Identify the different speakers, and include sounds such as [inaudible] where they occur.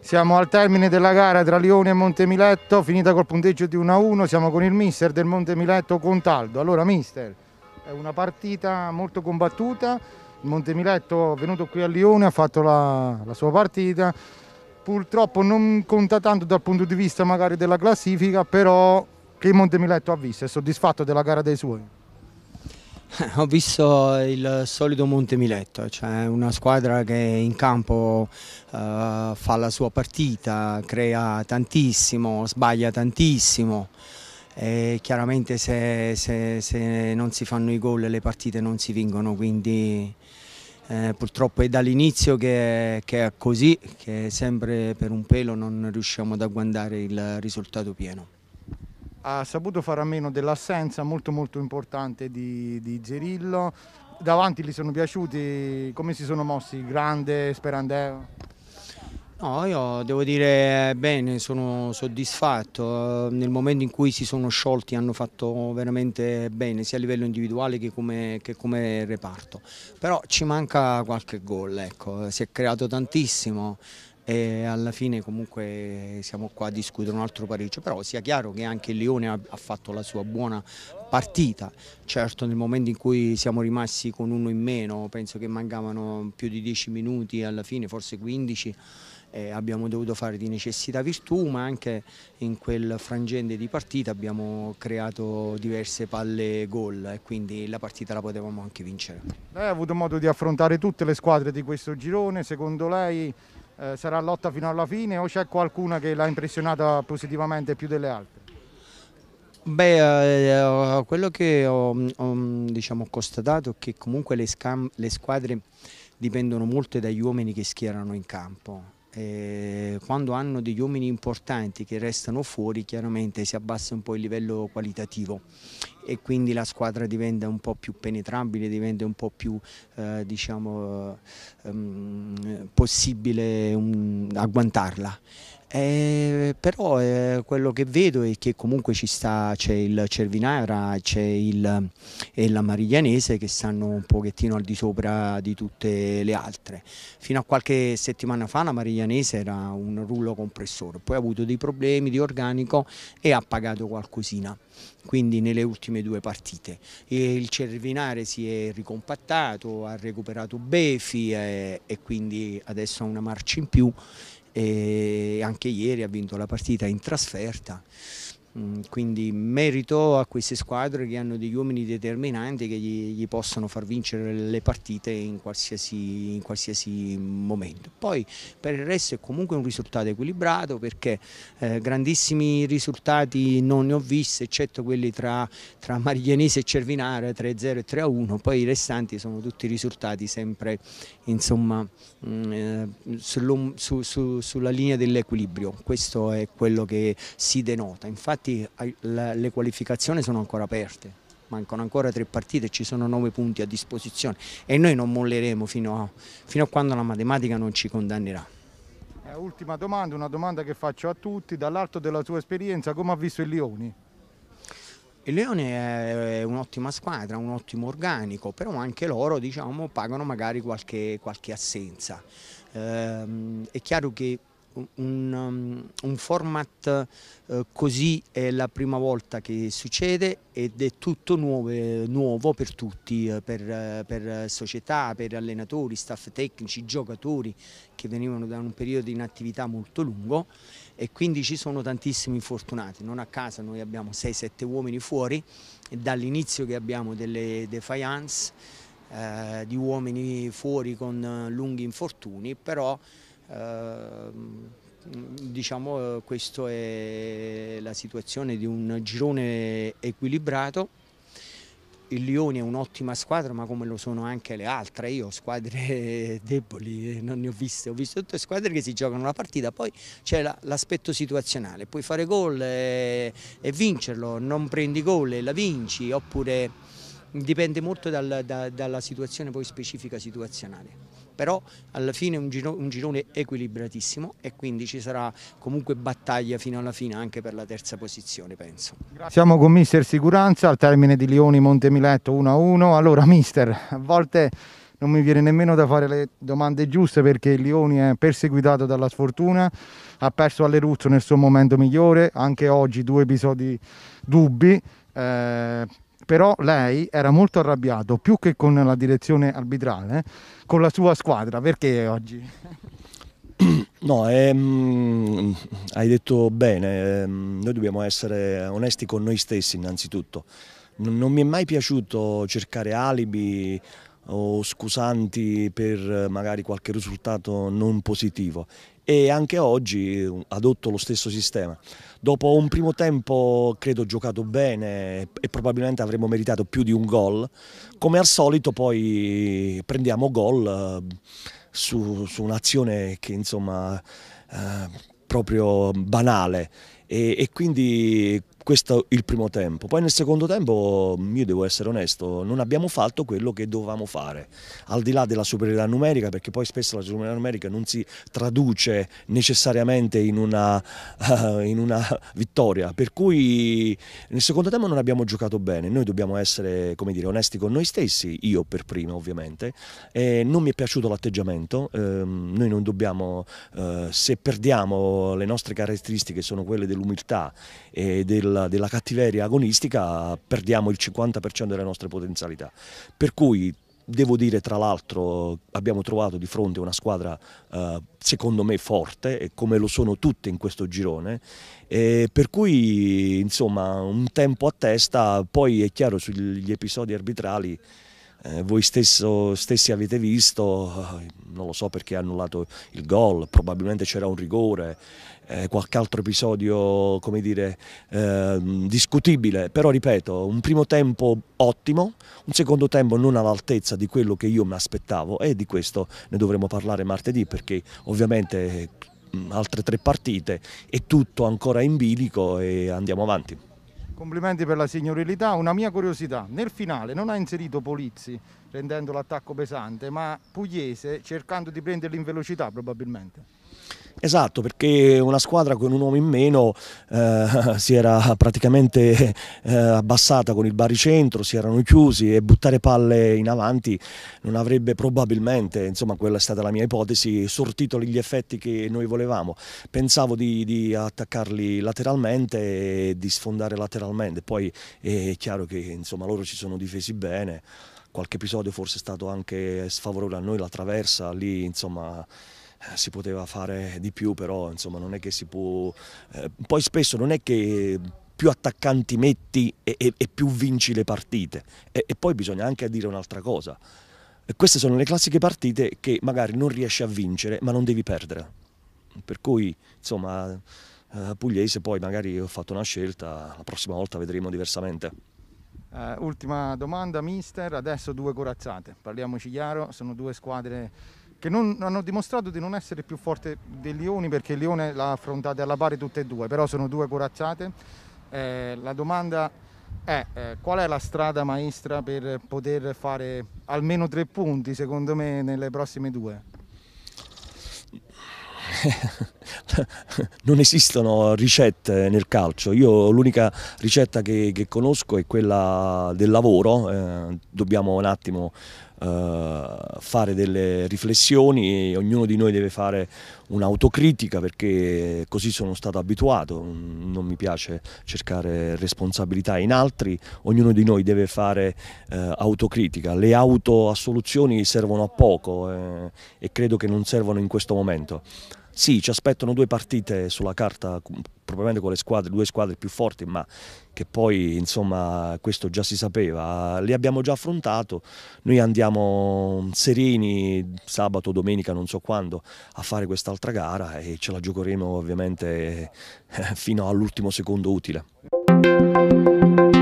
Speaker 1: Siamo al termine della gara tra Lione e Montemiletto, finita col punteggio di 1-1, siamo con il mister del Montemiletto Contaldo. Allora mister, è una partita molto combattuta, il Montemiletto è venuto qui a Lione, ha fatto la, la sua partita, purtroppo non conta tanto dal punto di vista magari della classifica, però che il Montemiletto ha visto, è soddisfatto della gara dei suoi?
Speaker 2: [laughs] Ho visto il solito Montemiletto, cioè una squadra che in campo eh, fa la sua partita, crea tantissimo, sbaglia tantissimo. E chiaramente se, se, se, non si fanno i gol le partite non si vincono, quindi eh, purtroppo è dall'inizio che, che, è così, che sempre per un pelo non riusciamo ad agguantare il risultato pieno
Speaker 1: ha saputo fare a meno dell'assenza molto molto importante di, di Gerillo. Davanti gli sono piaciuti, come si sono mossi Grande, Sperandeo?
Speaker 2: No, io devo dire bene, sono soddisfatto. Nel momento in cui si sono sciolti hanno fatto veramente bene, sia a livello individuale che come, che come reparto. Però ci manca qualche gol, ecco. si è creato tantissimo e alla fine comunque siamo qua a discutere un altro pareggio, però sia chiaro che anche il Leone ha, fatto la sua buona partita, certo nel momento in cui siamo rimasti con uno in meno, penso che mancavano più di 10 minuti alla fine, forse 15, abbiamo dovuto fare di necessità virtù, ma anche in quel frangente di partita abbiamo creato diverse palle gol e quindi la partita la potevamo anche vincere.
Speaker 1: Lei ha avuto modo di affrontare tutte le squadre di questo girone, secondo lei eh, sarà lotta fino alla fine o c'è qualcuna che l'ha impressionata positivamente più delle altre?
Speaker 2: Beh, eh, eh quello che ho, ho diciamo, constatato è che comunque le, le squadre dipendono molto dagli uomini che schierano in campo quando hanno degli uomini importanti che restano fuori chiaramente si abbassa un po' il livello qualitativo e quindi la squadra diventa un po' più penetrabile, diventa un po' più eh, diciamo, eh, ehm, possibile um, agguantarla. Eh, però eh, quello che vedo è che comunque ci sta, c'è il Cervinara c'è il, e la Mariglianese che stanno un pochettino al di sopra di tutte le altre. Fino a qualche settimana fa la Mariglianese era un rullo compressore, poi ha avuto dei problemi di organico e ha pagato qualcosina. Quindi nelle ultime ultime due partite. E il Cervinare si è ricompattato, ha recuperato Befi e, eh, e quindi adesso ha una marcia in più e anche ieri ha vinto la partita in trasferta. Mm, quindi merito a queste squadre che hanno degli uomini determinanti che gli, gli possono far vincere le partite in qualsiasi, in qualsiasi, momento. Poi per il resto è comunque un risultato equilibrato perché eh, grandissimi risultati non ne ho visti eccetto quelli tra, tra Mariglianese e Cervinare 3-0 e 3-1, poi i restanti sono tutti risultati sempre insomma, mh, mm, eh, su, su, sulla linea dell'equilibrio, questo è quello che si denota. Infatti infatti le qualificazioni sono ancora aperte, mancano ancora tre partite ci sono nove punti a disposizione e noi non molleremo fino a, fino a quando la matematica non ci condannerà.
Speaker 1: Eh, ultima domanda, una domanda che faccio a tutti, dall'alto della tua esperienza, come ha visto il Lioni?
Speaker 2: Il Leone è un'ottima squadra, un
Speaker 1: ottimo organico, però
Speaker 2: anche loro diciamo, pagano magari qualche, qualche assenza. Ehm, è chiaro che un, un um, format eh, così è la prima volta che succede ed è tutto nuovo, nuovo per tutti, eh, per, eh, per, società, per allenatori, staff tecnici, giocatori che venivano da un periodo di inattività molto lungo e quindi ci sono tantissimi infortunati, non a casa noi abbiamo 6-7 uomini fuori e dall'inizio che abbiamo delle defiance di uomini fuori con lunghi infortuni, però Ehm, diciamo eh, questa è la situazione di un girone equilibrato il Lione è un'ottima squadra ma come lo sono anche le altre io ho squadre [laughs] deboli eh, non ne ho viste ho visto tutte squadre che si giocano la partita poi c'è l'aspetto situazionale puoi fare gol e, e, vincerlo non prendi gol e la vinci oppure dipende molto dal, da, dalla situazione poi specifica situazionale però alla fine un, giro, un girone equilibratissimo e quindi ci sarà comunque battaglia fino alla fine anche per la terza posizione penso.
Speaker 1: Siamo con Mister Sicurezza al termine di Lioni Montemiletto 1-1, allora Mister a volte non mi viene nemmeno da fare le domande giuste perché il Lioni è perseguitato dalla sfortuna, ha perso all'Eruzzo nel suo momento migliore, anche oggi due episodi dubbi. Eh, però lei era molto arrabbiato, più che con la direzione arbitrale, con la sua squadra. Perché oggi? [clears throat]
Speaker 3: No, ehm, hai detto bene, ehm, noi dobbiamo essere onesti con noi stessi innanzitutto. non, non mi è mai piaciuto cercare alibi o scusanti per magari qualche risultato non positivo e anche oggi um, adotto lo stesso sistema. Dopo un primo tempo credo giocato bene e probabilmente avremmo meritato più di un gol, come al solito poi prendiamo gol eh, su, su un'azione che insomma eh, proprio banale e, e quindi questo il primo tempo. Poi nel secondo tempo, io devo essere onesto, non abbiamo fatto quello che dovevamo fare, al di là della superiorità numerica, perché poi spesso la superiorità numerica non si traduce necessariamente in una, uh, [laughs] in una vittoria, per cui nel secondo tempo non abbiamo giocato bene, noi dobbiamo essere dire, onesti con noi stessi, io per prima ovviamente, e non mi è piaciuto l'atteggiamento, ehm, noi non dobbiamo, eh, se perdiamo le nostre caratteristiche sono quelle dell'umiltà e del della, della cattiveria agonistica perdiamo il 50% delle nostre potenzialità. Per cui Devo dire tra l'altro abbiamo trovato di fronte una squadra eh, secondo me forte e come lo sono tutte in questo girone per cui insomma un tempo a testa poi è chiaro sugli episodi arbitrali eh, voi stesso, stessi avete visto, eh, non lo so perché ha annullato il gol, probabilmente c'era un rigore, eh, qualche altro episodio come dire, eh, discutibile, però ripeto, un primo tempo ottimo, un secondo tempo non all'altezza di quello che io mi aspettavo e di questo ne dovremo parlare martedì perché ovviamente eh, altre tre partite è tutto ancora in bilico e andiamo avanti.
Speaker 1: Complimenti per la signorilità. Una mia curiosità, nel finale non ha inserito Polizzi rendendo l'attacco pesante, ma Pugliese cercando di prenderli in velocità probabilmente.
Speaker 3: Esatto, perché una squadra con un uomo in meno eh, [laughs] si era praticamente eh, abbassata con il baricentro, si erano chiusi e buttare palle in avanti non avrebbe probabilmente, insomma quella è stata la mia ipotesi, sortito gli effetti che noi volevamo. Pensavo di, di attaccarli lateralmente e di sfondare lateralmente, poi è chiaro che insomma, loro ci sono difesi bene, qualche episodio forse è stato anche sfavorevole a noi, la traversa lì insomma eh, si poteva fare di più, però insomma non è che si può... Eh, poi spesso non è che più attaccanti metti e, e, e più vinci le partite. E, e poi bisogna anche dire un'altra cosa. Queste sono le classiche partite che magari non riesci a vincere, ma non devi perdere. Per cui, insomma, eh, Pugliese poi magari ho fatto una scelta, la prossima volta vedremo diversamente.
Speaker 1: Uh, ultima domanda, mister. Adesso due corazzate, parliamoci chiaro, sono due squadre che non, hanno dimostrato di non essere più forte del Lioni perché il leone l'ha affrontata alla pari tutte e due, però sono due corazzate. Eh, la domanda è eh, qual è la strada maestra per poter fare almeno tre punti secondo me nelle prossime due?
Speaker 3: [laughs] non esistono ricette nel calcio, io l'unica ricetta che, che, conosco è quella del lavoro, eh, dobbiamo un attimo eh, fare delle riflessioni e ognuno di noi deve fare un'autocritica perché così sono stato abituato, mm, non mi piace cercare responsabilità in altri, ognuno di noi deve fare eh, autocritica, le autoassoluzioni servono a poco eh, e credo che non servono in questo momento. Sì, ci aspettano due partite sulla carta probabilmente con le squadre, due squadre più forti, ma che poi insomma questo già si sapeva, li abbiamo già affrontato, noi andiamo sereni sabato, domenica, non so quando, a fare quest'altra gara e ce la giocheremo ovviamente eh, fino all'ultimo secondo utile.